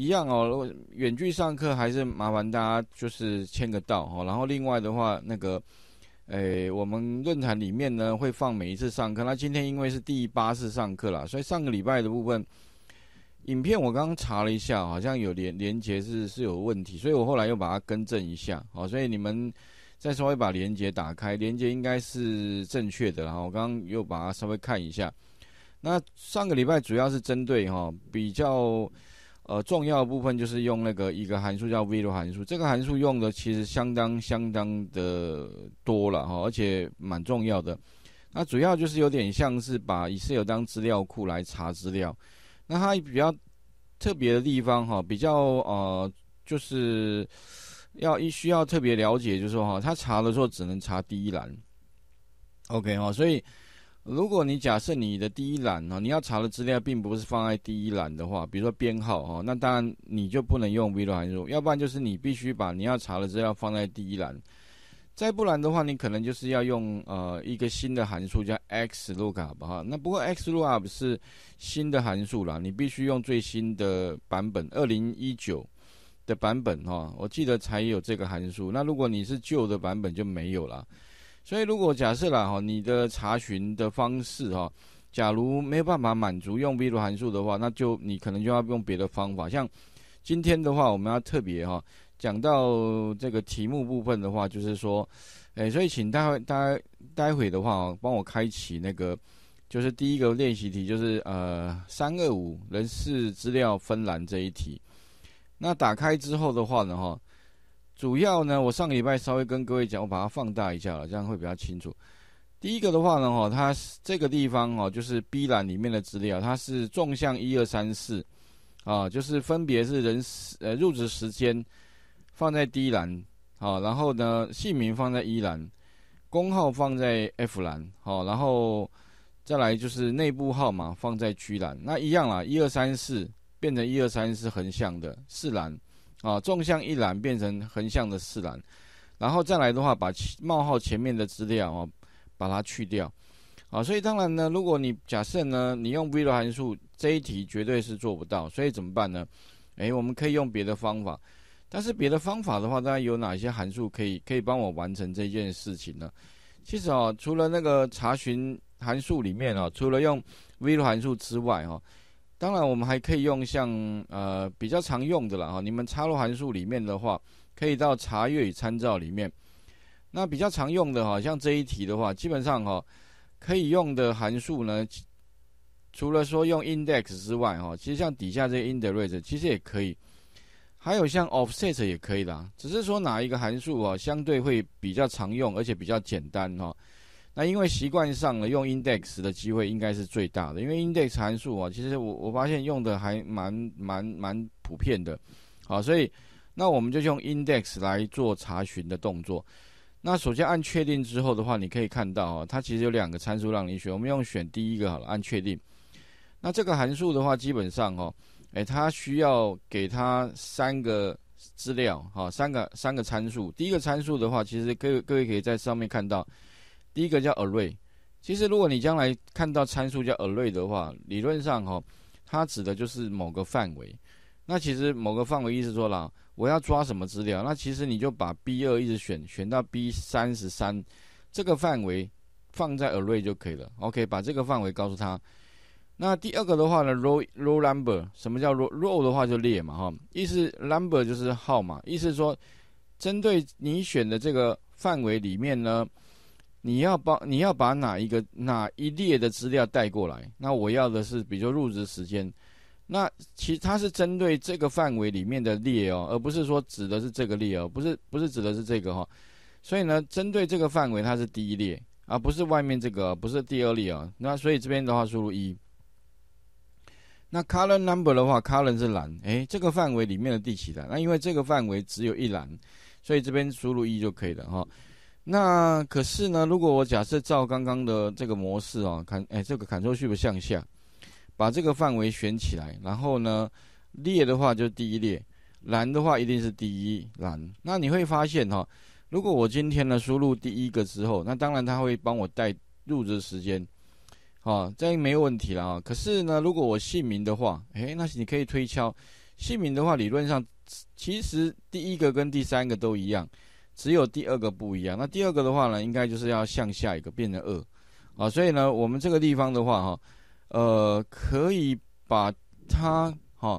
一样哦，如果远距上课还是麻烦大家就是签个到哈。然后另外的话，那个，诶，我们论坛里面呢会放每一次上课。那今天因为是第八次上课了，所以上个礼拜的部分影片我刚刚查了一下，好像有连连接是是有问题，所以我后来又把它更正一下。好，所以你们再稍微把连接打开，连接应该是正确的。然后我刚刚又把它稍微看一下。那上个礼拜主要是针对哈比较。呃，重要的部分就是用那个一个函数叫 v l o 函数，这个函数用的其实相当相当的多了哈，而且蛮重要的。那主要就是有点像是把 Excel 当资料库来查资料。那它比较特别的地方哈，比较呃就是要一需要特别了解就是说哈，它查的时候只能查第一栏。OK 哈，所以。如果你假设你的第一栏哦，你要查的资料并不是放在第一栏的话，比如说编号哦，那当然你就不能用 VLOOKUP，要不然就是你必须把你要查的资料放在第一栏，再不然的话，你可能就是要用呃一个新的函数叫 XLOOKUP 哈。那不过 XLOOKUP 是新的函数啦，你必须用最新的版本，二零一九的版本哈，我记得才有这个函数。那如果你是旧的版本就没有了。所以如果假设了哈，你的查询的方式哈，假如没有办法满足用 VLOOK 函数的话，那就你可能就要用别的方法。像今天的话，我们要特别哈讲到这个题目部分的话，就是说，哎，所以请待会待待会的话，帮我开启那个，就是第一个练习题，就是呃三二五人事资料分栏这一题。那打开之后的话呢，哈。主要呢，我上个礼拜稍微跟各位讲，我把它放大一下了，这样会比较清楚。第一个的话呢，哈，它是这个地方哦，就是 B 栏里面的资料，它是纵向一二三四，啊，就是分别是人呃入职时间放在 D 栏，好，然后呢姓名放在一栏，工号放在 F 栏，好，然后再来就是内部号码放在 G 栏，那一样啦，一二三四变成一二三四横向的四栏。啊，纵向一栏变成横向的四栏，然后再来的话，把冒号前面的资料啊，把它去掉。啊，所以当然呢，如果你假设呢，你用 v l o 函数，这一题绝对是做不到。所以怎么办呢？哎，我们可以用别的方法。但是别的方法的话，大家有哪些函数可以可以帮我完成这件事情呢？其实啊，除了那个查询函数里面啊，除了用 v l o 函数之外哦。当然，我们还可以用像呃比较常用的啦哈。你们插入函数里面的话，可以到查阅与参照里面。那比较常用的哈，像这一题的话，基本上哈，可以用的函数呢，除了说用 INDEX 之外哈，其实像底下这个 INDEX 其实也可以，还有像 OFFSET 也可以啦，只是说哪一个函数啊，相对会比较常用，而且比较简单哈。那因为习惯上了用 INDEX 的机会应该是最大的，因为 INDEX 函数啊，其实我我发现用的还蛮蛮蛮普遍的，好，所以那我们就用 INDEX 来做查询的动作。那首先按确定之后的话，你可以看到啊，它其实有两个参数让你选，我们用选第一个好了，按确定。那这个函数的话，基本上哦，哎，它需要给它三个资料，好，三个三个参数。第一个参数的话，其实各位各位可以在上面看到。第一个叫 array，其实如果你将来看到参数叫 array 的话，理论上哈，它指的就是某个范围。那其实某个范围意思说啦，我要抓什么资料？那其实你就把 B 二一直选选到 B 三十三这个范围放在 array 就可以了。OK，把这个范围告诉他。那第二个的话呢，row row number 什么叫 row row 的话就列嘛哈，意思 number 就是号码，意思说针对你选的这个范围里面呢。你要把你要把哪一个哪一列的资料带过来？那我要的是，比如说入职时间。那其实它是针对这个范围里面的列哦，而不是说指的是这个列哦，不是不是指的是这个哈。所以呢，针对这个范围，它是第一列，而不是外面这个不是第二列哦。那所以这边的话，输入一。那 color number 的话，color 是蓝。哎，这个范围里面的第几栏？那因为这个范围只有一栏，所以这边输入一就可以了哈。那可是呢？如果我假设照刚刚的这个模式哦，砍，哎，这个砍出去不向下，把这个范围选起来，然后呢，列的话就第一列，栏的话一定是第一栏。那你会发现哈，如果我今天呢输入第一个之后，那当然它会帮我带入职时间，好，这没问题了啊。可是呢，如果我姓名的话，哎，那你可以推敲，姓名的话理论上其实第一个跟第三个都一样。只有第二个不一样。那第二个的话呢，应该就是要向下一个变成二，啊，所以呢，我们这个地方的话哈，呃，可以把它哈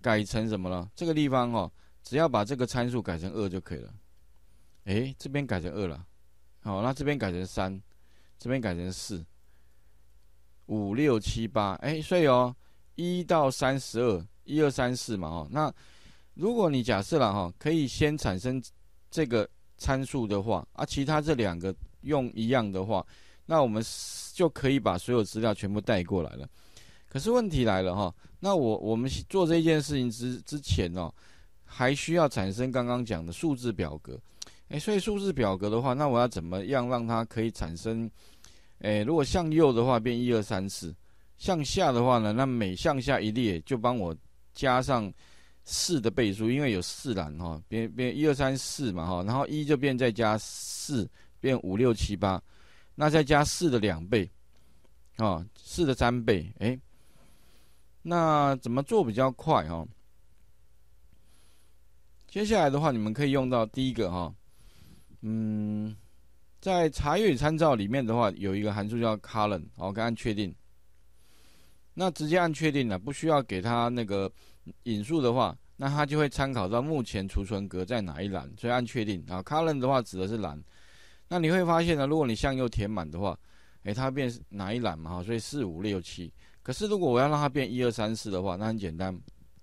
改成什么了？这个地方哈，只要把这个参数改成二就可以了。哎，这边改成二了，好，那这边改成三，这边改成四，五六七八，哎，所以哦，一到三十二，一二三四嘛，哦，那如果你假设了哈，可以先产生。这个参数的话，啊，其他这两个用一样的话，那我们就可以把所有资料全部带过来了。可是问题来了哈，那我我们做这件事情之之前哦，还需要产生刚刚讲的数字表格，哎，所以数字表格的话，那我要怎么样让它可以产生？哎，如果向右的话变一二三四，向下的话呢，那每向下一列就帮我加上。四的倍数，因为有四栏哈，变变一二三四嘛哈，然后一就变再加四，变五六七八，那再加四的两倍，啊，四的三倍，哎，那怎么做比较快哈？接下来的话，你们可以用到第一个哈，嗯，在查阅参照里面的话，有一个函数叫 column，好，刚按确定，那直接按确定了，不需要给它那个。引数的话，那它就会参考到目前储存格在哪一栏，所以按确定啊。c o l o m n 的话指的是栏，那你会发现呢，如果你向右填满的话，哎，它变哪一栏嘛哈，所以四五六七。可是如果我要让它变一二三四的话，那很简单，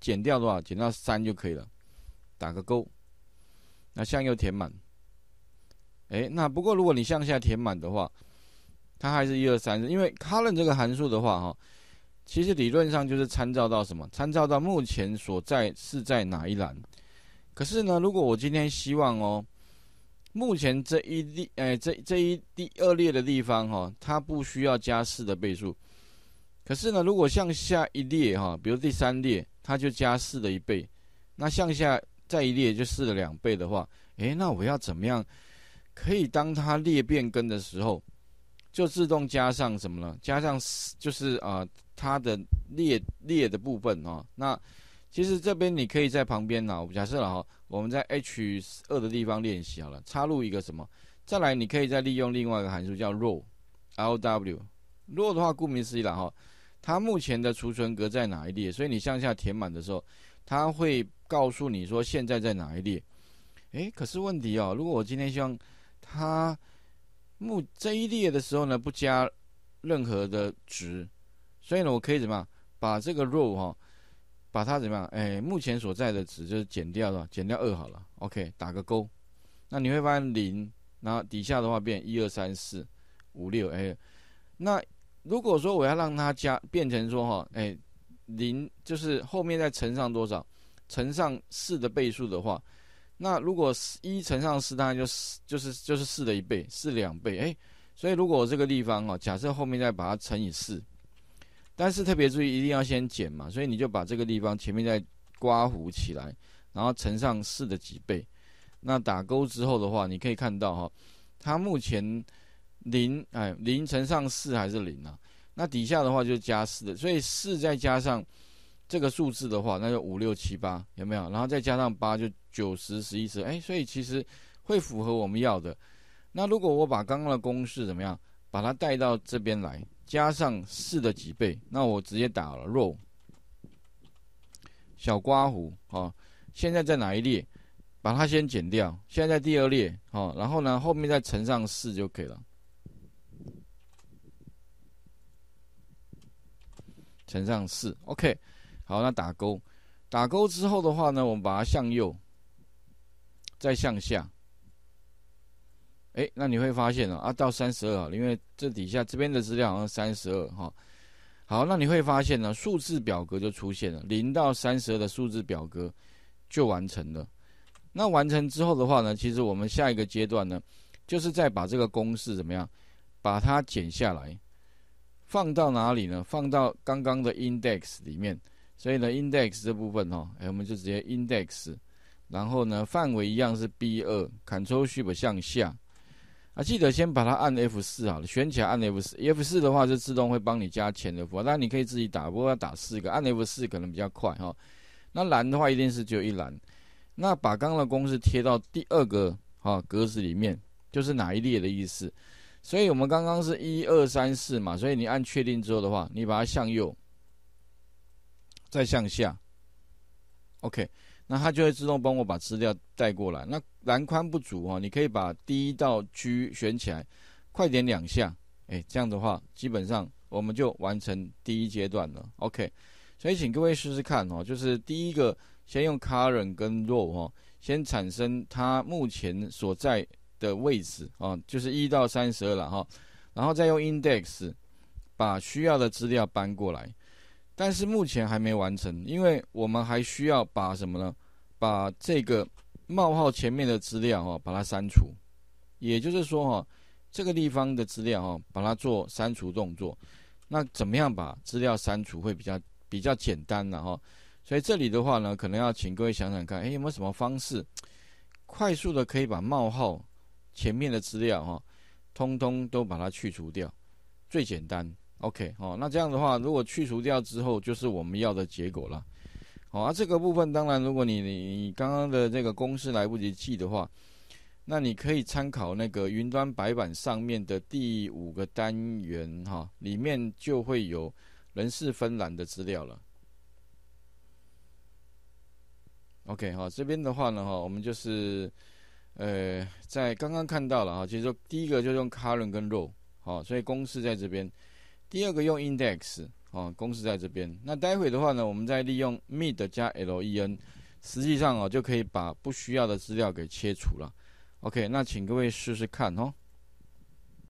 减掉的话减到三就可以了，打个勾，那向右填满。哎，那不过如果你向下填满的话，它还是一二三四，因为 c o l o m n 这个函数的话哈。其实理论上就是参照到什么？参照到目前所在是在哪一栏？可是呢，如果我今天希望哦，目前这一列，哎，这这一第二列的地方哈，它不需要加四的倍数。可是呢，如果向下一列哈，比如第三列，它就加四的一倍。那向下再一列就四的两倍的话，哎，那我要怎么样可以当它列变更的时候？就自动加上什么呢？加上就是啊，它的列列的部分哦。那其实这边你可以在旁边呢，假设了哈，我们在 H 二的地方练习好了，插入一个什么？再来你可以再利用另外一个函数叫 r o w r o w row row 的话顾名思义了哈，它目前的储存格在哪一列？所以你向下填满的时候，它会告诉你说现在在哪一列。哎，可是问题哦，如果我今天希望它。目这一列的时候呢，不加任何的值，所以呢，我可以怎么样把这个 row 哈，把它怎么样？哎，目前所在的值就是减掉了，减掉二好了。OK，打个勾。那你会发现零，后底下的话变一二三四五六哎。那如果说我要让它加变成说哈，哎，零就是后面再乘上多少，乘上四的倍数的话。那如果四一乘上四，当然就是就是就是四的一倍，是两倍。哎，所以如果这个地方哦，假设后面再把它乘以四，但是特别注意，一定要先减嘛。所以你就把这个地方前面再刮弧起来，然后乘上四的几倍。那打勾之后的话，你可以看到哈，它目前零哎零乘上四还是零啊。那底下的话就加四的，所以四再加上这个数字的话，那就五六七八有没有？然后再加上八就。九十、十一十，哎，所以其实会符合我们要的。那如果我把刚刚的公式怎么样，把它带到这边来，加上四的几倍，那我直接打了 row 小刮胡，哦，现在在哪一列？把它先减掉，现在在第二列，好，然后呢，后面再乘上四就可以了，乘上四，OK，好，那打勾，打勾之后的话呢，我们把它向右。再向下，哎，那你会发现呢？啊，到三十二，因为这底下这边的资料好像三十二哈。好，那你会发现呢，数字表格就出现了，零到三十二的数字表格就完成了。那完成之后的话呢，其实我们下一个阶段呢，就是再把这个公式怎么样，把它剪下来，放到哪里呢？放到刚刚的 index 里面。所以呢，index 这部分哈，哎，我们就直接 index。然后呢，范围一样是 B 二，Ctrl Shift 向下，啊，记得先把它按 F 四好了，选起来按 F 四，F 四的话就自动会帮你加前的符，当然你可以自己打，不过要打四个，按 F 四可能比较快哈。那蓝的话一定是只有一栏，那把刚刚的公式贴到第二个哈格子里面，就是哪一列的意思。所以我们刚刚是一二三四嘛，所以你按确定之后的话，你把它向右，再向下，OK。那它就会自动帮我把资料带过来。那栏宽不足哦，你可以把第一道区选起来，快点两下，哎，这样的话基本上我们就完成第一阶段了。OK，所以请各位试试看哦，就是第一个先用 current 跟 row 哦，先产生它目前所在的位置啊，就是一到三十二了哈，然后再用 index 把需要的资料搬过来。但是目前还没完成，因为我们还需要把什么呢？把这个冒号前面的资料哈，把它删除。也就是说哈，这个地方的资料哈，把它做删除动作。那怎么样把资料删除会比较比较简单呢？哈，所以这里的话呢，可能要请各位想想看，哎，有没有什么方式快速的可以把冒号前面的资料哈，通通都把它去除掉？最简单。OK，好，那这样的话，如果去除掉之后，就是我们要的结果了。好，啊，这个部分当然，如果你你刚刚的这个公式来不及记的话，那你可以参考那个云端白板上面的第五个单元哈，里面就会有人事分栏的资料了。OK，好，这边的话呢哈，我们就是呃，在刚刚看到了哈，其实第一个就用 c o l u n 跟 row，好，所以公式在这边。第二个用 index，哦，公式在这边。那待会的话呢，我们再利用 mid 加 len，实际上哦就可以把不需要的资料给切除了。OK，那请各位试试看哦。